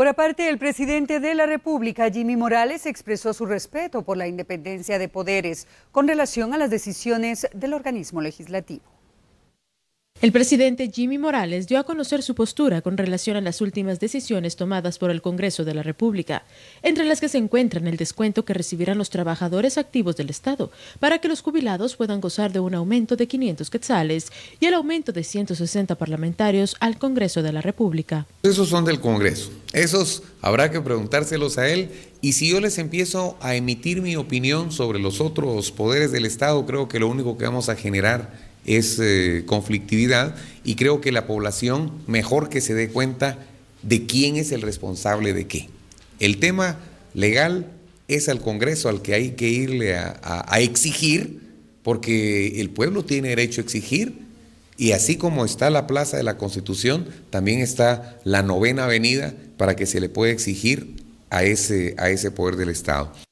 Por aparte, el presidente de la República, Jimmy Morales, expresó su respeto por la independencia de poderes con relación a las decisiones del organismo legislativo. El presidente Jimmy Morales dio a conocer su postura con relación a las últimas decisiones tomadas por el Congreso de la República, entre las que se encuentran el descuento que recibirán los trabajadores activos del Estado para que los jubilados puedan gozar de un aumento de 500 quetzales y el aumento de 160 parlamentarios al Congreso de la República. Esos son del Congreso. Esos habrá que preguntárselos a él y si yo les empiezo a emitir mi opinión sobre los otros poderes del Estado, creo que lo único que vamos a generar es eh, conflictividad y creo que la población mejor que se dé cuenta de quién es el responsable de qué. El tema legal es al Congreso al que hay que irle a, a exigir, porque el pueblo tiene derecho a exigir, y así como está la Plaza de la Constitución, también está la Novena Avenida para que se le pueda exigir a ese, a ese poder del Estado.